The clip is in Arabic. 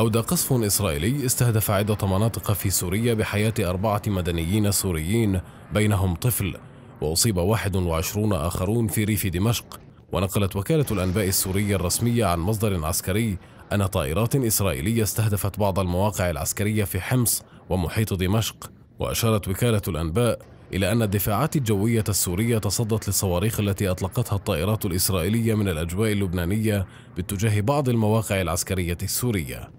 أودى قصف إسرائيلي استهدف عدة مناطق في سوريا بحياة أربعة مدنيين سوريين بينهم طفل وأصيب 21 آخرون في ريف دمشق ونقلت وكالة الأنباء السورية الرسمية عن مصدر عسكري أن طائرات إسرائيلية استهدفت بعض المواقع العسكرية في حمص ومحيط دمشق وأشارت وكالة الأنباء إلى أن الدفاعات الجوية السورية تصدت للصواريخ التي أطلقتها الطائرات الإسرائيلية من الأجواء اللبنانية باتجاه بعض المواقع العسكرية السورية